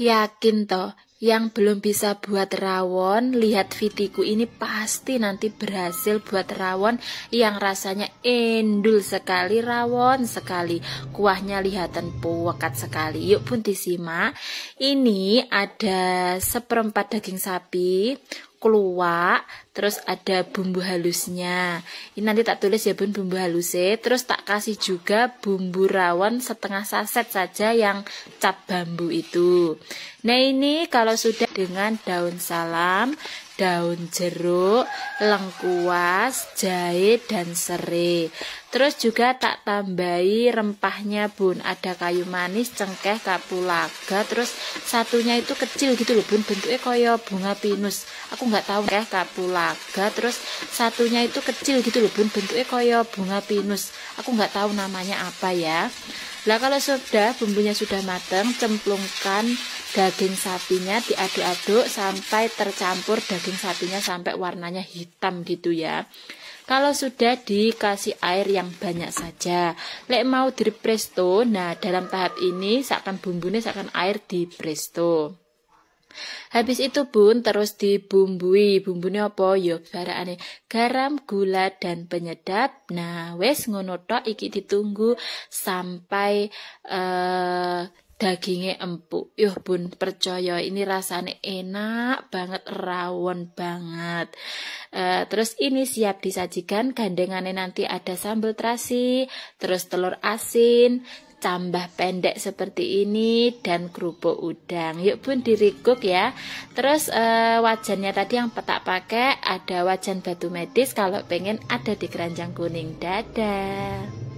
Yakin toh, yang belum bisa buat rawon, lihat vitiku ini pasti nanti berhasil buat rawon yang rasanya endul sekali, rawon sekali. Kuahnya lihatan puwekat sekali. Yuk pun disimak. Ini ada seperempat daging sapi, keluak, terus ada bumbu halusnya. Ini nanti tak tulis ya bun bumbu halusnya, terus tak kasih juga bumbu rawon setengah saset saja yang cap bambu itu. Nah ini kalau sudah dengan daun salam, daun jeruk, lengkuas, jahe, dan serai. Terus juga tak tambahi rempahnya bun, ada kayu manis, cengkeh, kapulaga, terus satunya itu kecil gitu loh bun, bentuknya koyo bunga pinus. Aku nggak tahu ya kapulaga, terus satunya itu kecil gitu loh bun, bentuknya koyo bunga pinus. Aku nggak tahu namanya apa ya lah kalau sudah bumbunya sudah matang, cemplungkan daging sapinya diaduk-aduk sampai tercampur daging sapinya sampai warnanya hitam gitu ya. Kalau sudah dikasih air yang banyak saja. Lek mau di presto, nah dalam tahap ini seakan bumbunya seakan air di presto. Habis itu bun terus dibumbui. Bumbunya apa? Yo ya, aneh garam, gula dan penyedap. Nah, wes ngono tok iki ditunggu sampai uh, eh, dagingnya empuk. Yuh bun percaya ini rasanya enak banget, rawon banget. Uh, terus ini siap disajikan, gandengannya nanti ada sambal terasi, terus telur asin, cambah pendek seperti ini dan kerupuk udang. Yuk pun dirikuk ya. Terus e, wajannya tadi yang petak pakai ada wajan batu medis kalau pengen ada di keranjang kuning. Dadah.